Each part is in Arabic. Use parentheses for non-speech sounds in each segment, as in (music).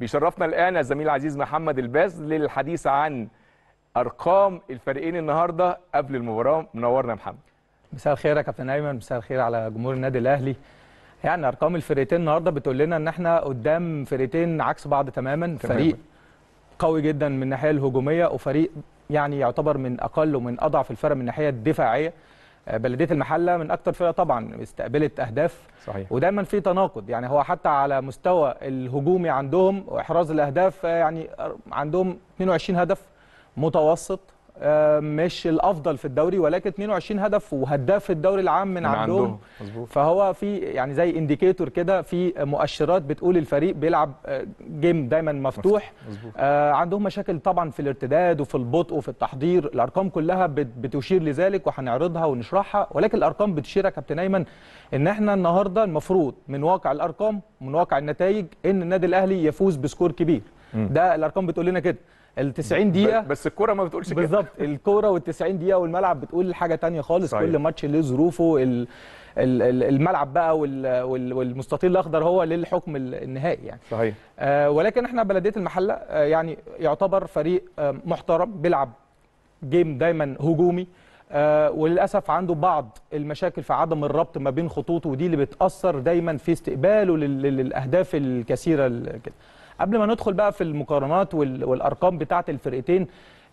بيشرفنا الآن الزميل العزيز محمد الباز للحديث عن أرقام الفريقين النهاردة قبل المباراة منورنا محمد مساء الخير يا كابتن أيمن مساء الخير على جمهور النادي الأهلي يعني أرقام الفريقين النهاردة بتقول لنا إن إحنا قدام فريقين عكس بعض تماما تمام. فريق قوي جدا من الناحية الهجومية وفريق يعني يعتبر من أقل ومن أضعف الفرق من الناحية الدفاعية بلديه المحله من اكتر فرقه طبعا استقبلت اهداف صحيح. ودايما في تناقض يعني هو حتى على مستوى الهجومي عندهم واحراز الاهداف آه، يعني آه، عندهم 22 هدف متوسط آه، مش الافضل في الدوري ولكن 22 هدف وهداف في الدوري العام من, من عندهم, عندهم. فهو في يعني زي انديكيتور كده في مؤشرات بتقول الفريق بيلعب آه، جيم دايما مفتوح مزبوط. آه، عندهم مشاكل طبعا في الارتداد وفي البطء وفي التحضير الارقام كلها بتشير لذلك وهنعرضها ونشرحها ولكن الارقام بتشير يا كابتن ايمن ان احنا النهارده المفروض من واقع الارقام من واقع النتائج ان النادي الاهلي يفوز بسكور كبير م. ده الارقام بتقول لنا كده ال 90 دقيقه بس الكوره ما بتقولش كده بالظبط الكوره وال 90 دقيقه والملعب بتقول حاجه ثانيه خالص صحيح. كل ماتش له ظروفه الملعب بقى والمستطيل الاخضر هو للحكم النهائي يعني صحيح آه ولكن احنا بلديه المحله آه يعني يعتبر فريق آه محترم بيلعب جيم دايما هجومي آه وللاسف عنده بعض المشاكل في عدم الربط ما بين خطوطه ودي اللي بتاثر دايما في استقباله للاهداف الكثيره كده قبل ما ندخل بقى في المقارنات والارقام بتاعه الفرقتين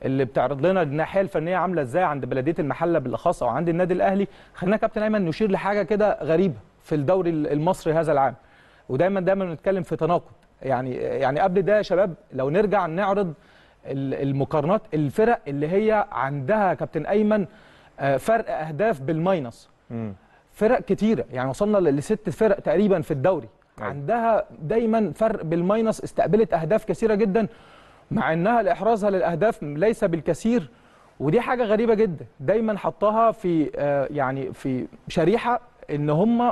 اللي بتعرض لنا الناحيه الفنيه عامله ازاي عند بلديه المحله بالاخص او عند النادي الاهلي خلينا كابتن ايمن نشير لحاجه كده غريبه في الدوري المصري هذا العام ودايما دايما بنتكلم في تناقض يعني يعني قبل ده يا شباب لو نرجع نعرض المقارنات الفرق اللي هي عندها كابتن ايمن آه، فرق اهداف بالماينس فرق كتيره يعني وصلنا لست فرق تقريبا في الدوري أيوة. عندها دايما فرق بالماينس استقبلت اهداف كثيره جدا مع انها احرازها للاهداف ليس بالكثير ودي حاجه غريبه جدا دايما حطها في آه، يعني في شريحه ان هم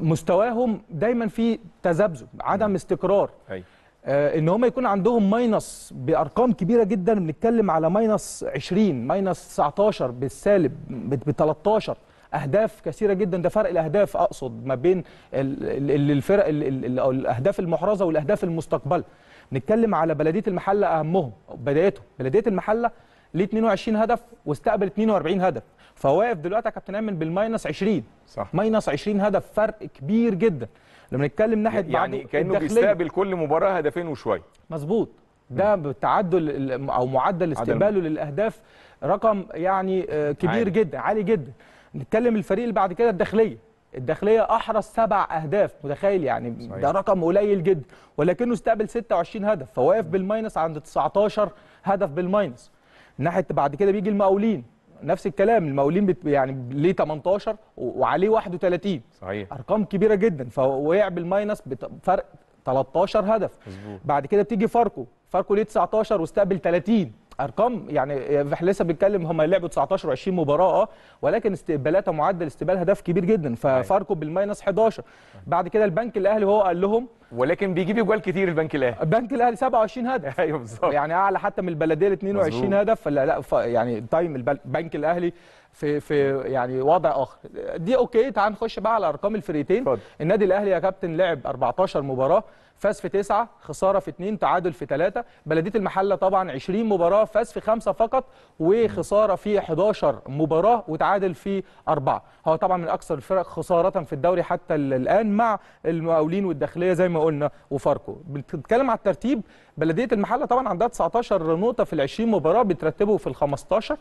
مستواهم دايما في تذبذب عدم استقرار أيوة. ان هم يكون عندهم ماينس بارقام كبيره جدا بنتكلم على ماينس 20 ماينس 19 بالسالب ب 13 اهداف كثيره جدا ده فرق الاهداف اقصد ما بين الفرق الاهداف المحرزه والاهداف المستقبله نتكلم على بلديه المحله اهمهم بدايتهم بلديه المحله ليه 22 هدف واستقبل 42 هدف فواقف دلوقتي يا كابتن ايمن بالماينس 20 صح ماينس 20 هدف فرق كبير جدا لما نتكلم ناحيه يعني كانه بيستقبل كل مباراه هدفين وشويه مظبوط ده بتعدل او معدل استقباله للاهداف رقم يعني آه، كبير عالي. جدا عالي جدا نتكلم الفريق اللي بعد كده الداخليه الداخليه احرز سبع اهداف متخيل يعني صحيح. ده رقم قليل جدا ولكنه استقبل 26 هدف فواقف بالماينس عند 19 هدف بالماينس ناحيه بعد كده بيجي المقاولين نفس الكلام المقاولين يعني ليه 18 وعليه 31 صحيح ارقام كبيره جدا فوقع بالماينس بفرق 13 هدف مزبوط. بعد كده بتيجي فاركو فاركو ليه 19 واستقبل 30 ارقام يعني احنا لسه بنتكلم هم لعبوا 19 و20 مباراه آه، ولكن استقبالاتها معدل استقبال هدف كبير جدا ففاركو أيوة. بالماينس 11 بعد كده البنك الاهلي هو قال لهم ولكن بيجيب اجوال كتير البنك الاهلي البنك الاهلي 27 هدف (laughs) ايوه بالظبط يعني اعلى حتى من البلديه ال 22 مزبوط. هدف فلا لا يعني تايم البنك الاهلي في في يعني وضع اخر دي اوكي تعال نخش بقى على ارقام الفرقتين النادي الاهلي يا كابتن لعب 14 مباراه فاز في 9 خساره في 2 تعادل في 3 بلديه المحله طبعا 20 مباراه فاز في 5 فقط وخساره في 11 مباراه وتعادل في 4 هو طبعا من اكثر الفرق خساره في الدوري حتى الان مع المقاولين والداخليه زي ما قلنا وفاركو بتتكلم على الترتيب بلديه المحله طبعا عندها 19 نقطه في ال 20 مباراه بترتبه في ال 15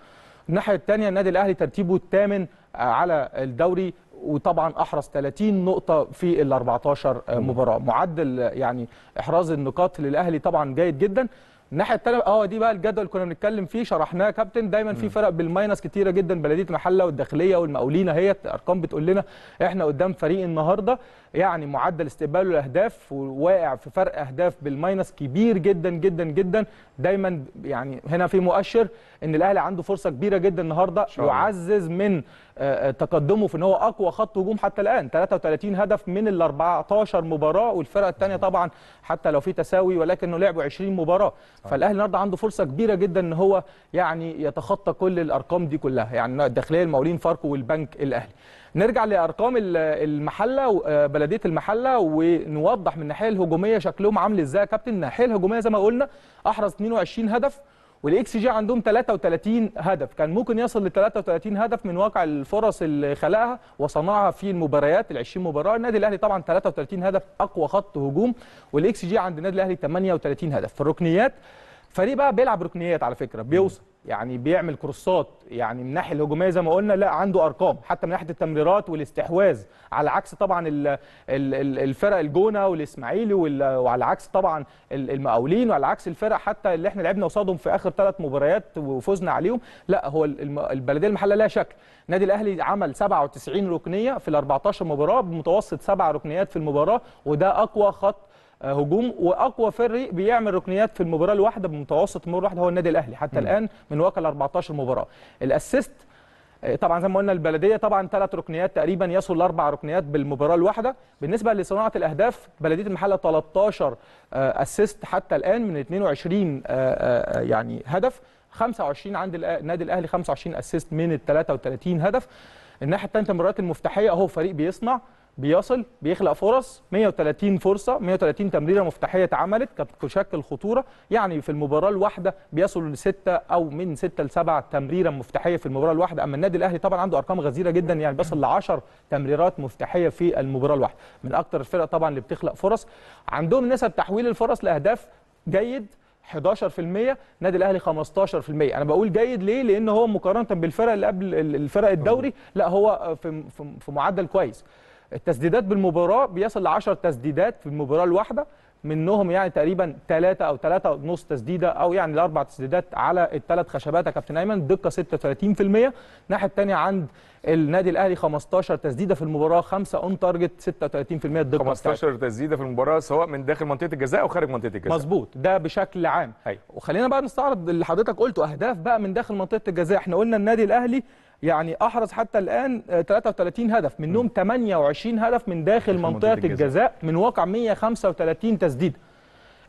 الناحيه الثانيه النادي الاهلي ترتيبه الثامن على الدوري وطبعا احرز 30 نقطه في ال 14 مباراه معدل يعني احراز النقاط للاهلي طبعا جيد جدا الناحيه الثانيه اه دي بقى الجدول كنا بنتكلم فيه شرحناه يا كابتن دايما في فرق بالماينس كتيره جدا بلديه المحله والداخليه والمقاولين هي ارقام بتقول لنا احنا قدام فريق النهارده يعني معدل استقباله الاهداف وواقع في فرق اهداف بالماينس كبير جدا جدا جدا دايما يعني هنا في مؤشر ان الاهلي عنده فرصه كبيره جدا النهارده يعزز من آه، آه، تقدمه في ان هو اقوى خط هجوم حتى الان 33 هدف من ال 14 مباراه والفرقه الثانيه طبعا حتى لو في تساوي ولكنه لعبوا 20 مباراه فالاهلي النهارده عنده فرصه كبيره جدا ان هو يعني يتخطى كل الارقام دي كلها يعني الداخليه المقاولين فاركو والبنك الاهلي نرجع لارقام المحله آه، بلديه المحله ونوضح من الناحيه الهجوميه شكلهم عامل ازاي يا كابتن الناحيه الهجوميه زي ما قلنا احرز 22 هدف والاكس جي عندهم 33 هدف كان ممكن يصل ل 33 هدف من واقع الفرص اللي خلقها وصنعها في المباريات ال 20 مباراه النادي الاهلي طبعا 33 هدف اقوى خط هجوم والاكس جي عند النادي الاهلي 38 هدف في الركنيات فريق بقى بيلعب ركنيات على فكره بيوصل يعني بيعمل كروسات يعني من الناحيه الهجوميه زي ما قلنا لا عنده ارقام حتى من ناحيه التمريرات والاستحواذ على عكس طبعا الفرق الجونه والاسماعيلي وعلى عكس طبعا المقاولين وعلى عكس الفرق حتى اللي احنا لعبنا قصادهم في اخر ثلاث مباريات وفزنا عليهم لا هو البلديه المحليه لها شكل النادي الاهلي عمل 97 ركنيه في ال 14 مباراه بمتوسط سبع ركنيات في المباراه وده اقوى خط آه، هجوم واقوى فريق بيعمل ركنيات في المباراه الواحده بمتوسط مر واحده هو النادي الاهلي حتى م. الان من واقع 14 مباراه الاسيست آه، طبعا زي ما قلنا البلديه طبعا ثلاث ركنيات تقريبا يصل لاربع ركنيات بالمباراه الواحده بالنسبه لصناعه الاهداف بلديه المحله 13 آه، اسيست حتى الان من 22 يعني هدف 25 عند النادي الاهلي 25 اسيست من ال 33 هدف الناحيه الثانيه المباريات المفتاحيه اهو فريق بيصنع بيصل بيخلق فرص 130 فرصه 130 تمريره مفتاحيه اتعملت كانت تشكل خطوره يعني في المباراه الواحده بيصل لسته او من سته لسبعة تمريره مفتاحيه في المباراه الواحده اما النادي الاهلي طبعا عنده ارقام غزيره جدا يعني بيصل ل 10 تمريرات مفتاحيه في المباراه الواحده من اكثر الفرق طبعا اللي بتخلق فرص عندهم نسب تحويل الفرص لاهداف جيد 11% نادي الاهلي 15% انا بقول جيد ليه لان هو مقارنه بالفرق اللي قبل الفرق الدوري لا هو في في معدل كويس التسديدات بالمباراه بيصل ل 10 تسديدات في المباراه الواحده منهم يعني تقريبا ثلاثة أو ثلاثة ونص تسديدة أو يعني الأربع تسديدات على الثلاث خشبات يا كابتن أيمن دقة 36% الناحية الثانية عند النادي الأهلي 15 تسديدة في المباراة 5 أون تارجت 36% الدقة 15 تسديدة في المباراة سواء من داخل منطقة الجزاء أو خارج منطقة الجزاء مظبوط ده بشكل عام هي. أيوة. وخلينا بقى نستعرض اللي حضرتك قلته أهداف بقى من داخل منطقة الجزاء احنا قلنا النادي الأهلي يعني احرز حتى الان 33 آه، هدف منهم 28 هدف من داخل منطقه الجزاء. من واقع 135 تسديده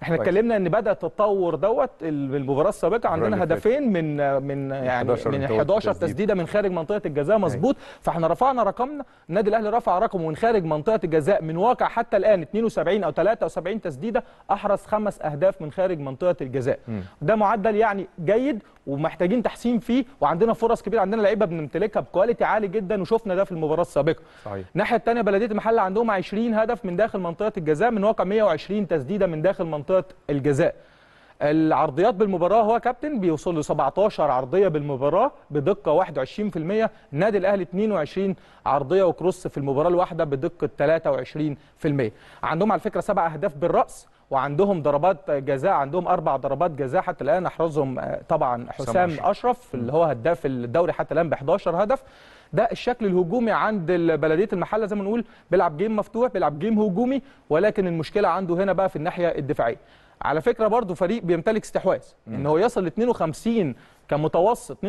احنا اتكلمنا ان بدا التطور دوت المباراه السابقه عندنا هدفين من من يعني من 11 تسديده من خارج منطقه الجزاء أيوة. مظبوط فاحنا رفعنا رقمنا النادي الاهلي رفع رقمه من خارج منطقه الجزاء من واقع حتى الان 72 او 73 تسديده احرز خمس اهداف من خارج منطقه الجزاء ده معدل يعني جيد ومحتاجين تحسين فيه وعندنا فرص كبيره عندنا لعيبه بنمتلكها بكواليتي عالي جدا وشفنا ده في المباراه السابقه صحيح الناحيه الثانيه بلديه المحله عندهم 20 هدف من داخل منطقه الجزاء من واقع 120 تسديده من داخل منطقه الجزاء العرضيات بالمباراه هو كابتن بيوصل ل 17 عرضيه بالمباراه بدقه 21% النادي الاهلي 22 عرضيه وكروس في المباراه الواحده بدقه 23% عندهم على فكره سبع اهداف بالراس وعندهم ضربات جزاء عندهم اربع ضربات جزاء حتى الان احرزهم آه، طبعا حسام اشرف اللي هو هداف الدوري حتى الان ب 11 هدف ده الشكل الهجومي عند بلديه المحله زي ما نقول بيلعب جيم مفتوح بيلعب جيم هجومي ولكن المشكله عنده هنا بقى في الناحيه الدفاعيه على فكره برضو فريق بيمتلك استحواذ ان هو يصل ل 52 كمتوسط 52%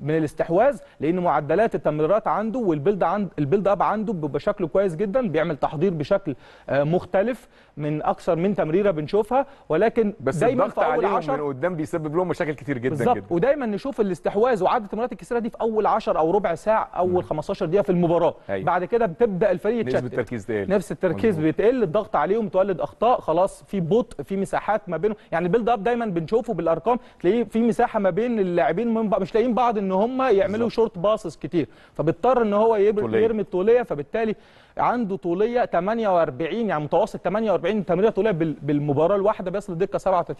من الاستحواذ لان معدلات التمريرات عنده والبيلد عند البيلد اب عنده بيبقى شكله كويس جدا بيعمل تحضير بشكل آه، مختلف من اكثر من تمريره بنشوفها ولكن بس دايما الضغط عليهم عشر من قدام بيسبب لهم مشاكل كتير جدا جدا ودايما نشوف الاستحواذ وعدد التمريرات الكثيره دي في اول 10 او ربع ساعه اول 15 دقيقه في المباراه أيوة. بعد كده بتبدا الفريق يتشتت نفس التركيز بيقل نفس التركيز بيتقل الضغط عليهم تولد اخطاء خلاص في بطء في مساحات ما بينهم يعني البيلد اب دايما بنشوفه بالارقام تلاقيه في مساحه ما بين اللاعبين مش لاقيين بعض ان هم يعملوا شورت باصص كتير فبيضطر ان هو يرمي الطوليه فبالتالي عنده طوليه 48 يعني متوسط 48 تمريره طوليه بالمباراه الواحده بيصل لدقه 37%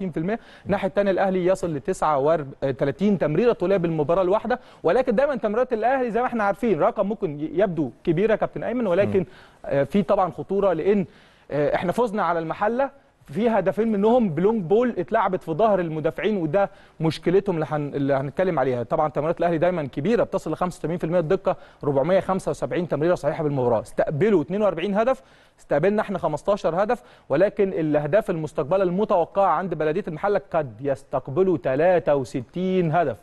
الناحيه الثانيه الاهلي يصل ل 39 تمريره طوليه بالمباراه الواحده ولكن دايما تمريرات الاهلي زي ما احنا عارفين رقم ممكن يبدو كبيره كابتن ايمن ولكن آه، في طبعا خطوره لان آه، احنا فزنا على المحله في هدفين منهم بلونج بول اتلعبت في ظهر المدافعين وده مشكلتهم اللي هنتكلم عليها طبعا تمريرات الاهلي دايما كبيره بتصل ل 85% الدقه 475 تمريره صحيحه بالمباراه استقبلوا 42 هدف استقبلنا احنا 15 هدف ولكن الاهداف المستقبله المتوقعه عند بلديه المحله قد يستقبلوا 63 هدف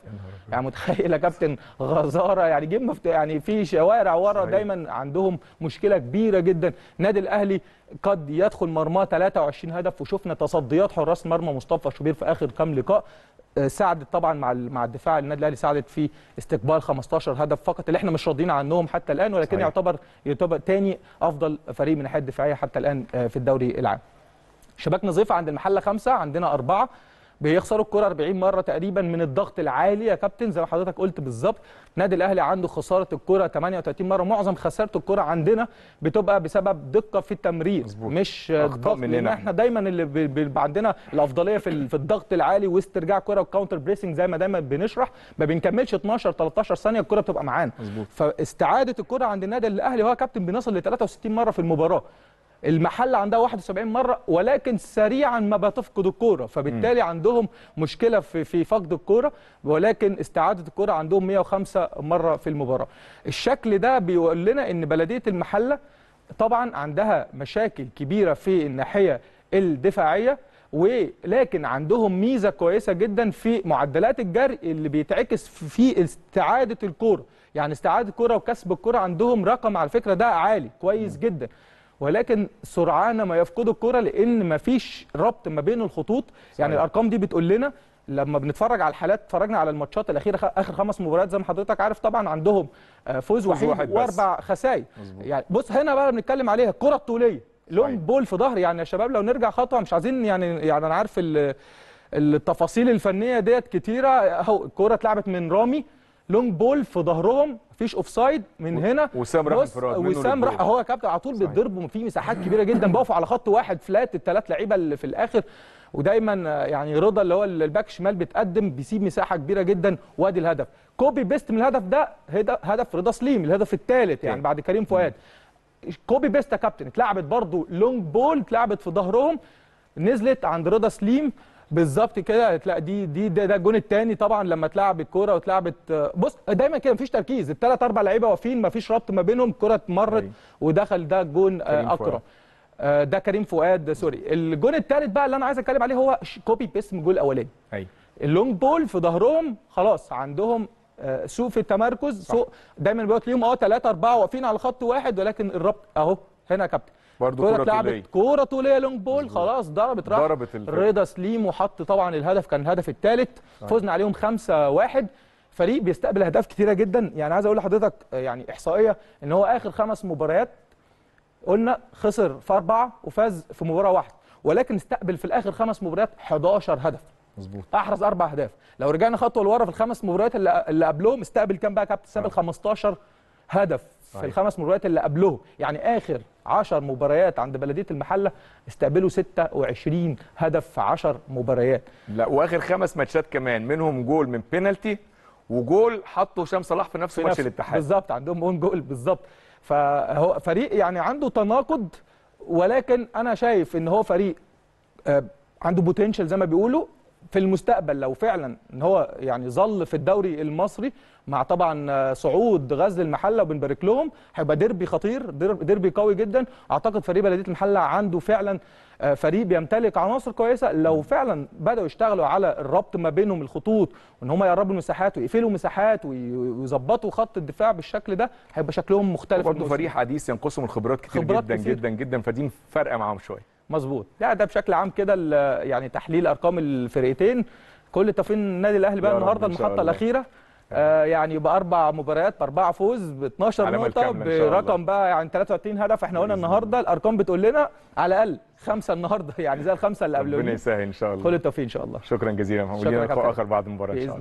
يعني متخيل يا كابتن غزاره يعني جيم يعني في شوارع ورا دايما عندهم مشكله كبيره جدا نادي الاهلي قد يدخل مرماه 23 هدف وشفنا تصديات حراس مرمى مصطفى شوبير في اخر كام لقاء آه، ساعدت طبعا مع مع الدفاع النادي الاهلي ساعدت في استقبال 15 هدف فقط اللي احنا مش راضيين عنهم حتى الان ولكن صحيح. يعتبر يعتبر ثاني افضل فريق من الناحيه الدفاعيه حتى الان آه، في الدوري العام. شباك نظيفه عند المحله خمسه عندنا اربعه بيخسروا الكره 40 مره تقريبا من الضغط العالي يا كابتن زي ما حضرتك قلت بالظبط النادي الاهلي عنده خساره الكره 38 مره معظم خساره الكره عندنا بتبقى بسبب دقه في التمرير مزبوط. مش ضغط لان احنا دايما اللي بيبقى عندنا الافضليه في في الضغط العالي واسترجاع كره والكاونتر بريسنج زي ما دايما بنشرح ما بنكملش 12 13 ثانيه الكره بتبقى معانا فاستعاده الكره عند النادي الاهلي هو كابتن بنصل ل 63 مره في المباراه المحل عندها 71 مره ولكن سريعا ما بتفقد الكوره فبالتالي م. عندهم مشكله في في فقد الكوره ولكن استعاده الكوره عندهم 105 مره في المباراه الشكل ده بيقول لنا ان بلديه المحله طبعا عندها مشاكل كبيره في الناحيه الدفاعيه ولكن عندهم ميزه كويسه جدا في معدلات الجري اللي بيتعكس في استعاده الكوره يعني استعاده الكوره وكسب الكوره عندهم رقم على فكره ده عالي كويس جدا ولكن سرعان ما يفقدوا الكره لان مفيش ربط ما بين الخطوط يعني صحيح. يعني الارقام دي بتقول لنا لما بنتفرج على الحالات اتفرجنا على الماتشات الاخيره اخر خمس مباريات زي ما حضرتك عارف طبعا عندهم آه، فوز واحد, واحد واربع خسائر يعني بص هنا بقى بنتكلم عليها الكره الطوليه لون بول في ظهر يعني يا شباب لو نرجع خطوه مش عايزين يعني يعني انا عارف التفاصيل الفنيه ديت كتيره اهو الكوره اتلعبت من رامي لونج بول في ظهرهم مفيش اوف سايد من هنا وسام راح انفراد وسام راح هو كابتن على طول بيتضرب وفي مساحات كبيره جدا بقفوا على خط واحد فلات الثلاث لعيبه اللي في الاخر ودايما يعني رضا اللي هو الباك شمال بيتقدم بيسيب مساحه كبيره جدا وادي الهدف كوبي بيست من الهدف ده هدف رضا سليم الهدف الثالث يعني إيه. بعد كريم فؤاد كوبي بيست يا كابتن اتلعبت برضه لونج بول اتلعبت في ظهرهم نزلت عند رضا سليم بالظبط كده هتلاقي دي دي ده, ده الجون الثاني طبعا لما اتلعب الكوره واتلعبت بص دايما كده مفيش تركيز الثلاث اربع لعيبه واقفين مفيش ربط ما بينهم الكوره اتمرت أيوه. ودخل ده جون اكرم آه، آه، ده كريم فؤاد سوري الجون الثالث بقى اللي انا عايز اتكلم عليه هو كوبي بيست من الجول الاولاني ايوه اللونج بول في ظهرهم خلاص عندهم آه، سوء في التمركز سوء دايما بيقول ليهم اه ثلاثه اربعه واقفين على خط واحد ولكن الربط اهو هنا يا كابتن برضه كوره طولية كوره طوليه لونج بول خلاص ضربت راح ضربت رضا سليم وحط طبعا الهدف كان الهدف الثالث فزنا عليهم 5-1 فريق بيستقبل اهداف كثيره جدا يعني عايز اقول لحضرتك يعني احصائيه ان هو اخر خمس مباريات قلنا خسر في اربعه وفاز في مباراه واحده ولكن استقبل في الاخر خمس مباريات 11 هدف مظبوط احرز اربع اهداف لو رجعنا خطوه لورا في الخمس مباريات اللي قبلهم استقبل كام بقى كابتن استقبل 15 آه. هدف في الخمس مباريات اللي قبلهم يعني اخر 10 مباريات عند بلديه المحله استقبلوا 26 هدف في 10 مباريات لا واخر خمس ماتشات كمان منهم جول من بينالتي وجول حطه هشام صلاح في نفس ماتش الاتحاد بالظبط عندهم اون جول بالظبط فهو فريق يعني عنده تناقض ولكن انا شايف ان هو فريق آه، عنده بوتنشال زي ما بيقولوا في المستقبل لو فعلا ان هو يعني ظل في الدوري المصري مع طبعا صعود غزل المحله وبنبارك لهم هيبقى ديربي خطير ديربي قوي جدا اعتقد فريق بلديه المحله عنده فعلا آه، فريق بيمتلك عناصر كويسه لو فعلا بداوا يشتغلوا على الربط ما بينهم الخطوط وان هم يقربوا المساحات ويقفلوا مساحات ويظبطوا خط الدفاع بالشكل ده هيبقى شكلهم مختلف برضه فريق حديث ينقصهم الخبرات كتير خبرات جدا كثير. جدا جدا فدي فرقه معاهم شويه مظبوط ده ده بشكل عام كده يعني تحليل ارقام الفرقتين كل تفين النادي الاهلي بقى النهارده المحطه الاخيره آه يعني باربع مباريات باربع فوز ب 12 نقطه برقم بقى يعني 33 هدف احنا قلنا النهارده الارقام بتقول لنا على الاقل خمسه النهارده (laughs) يعني زي الخمسه اللي قبلهم ربنا يسهل ان شاء الله كل التوفيق ان شاء الله شكرا جزيلا محمود لقاء اخر بعد المباراه ان شاء الله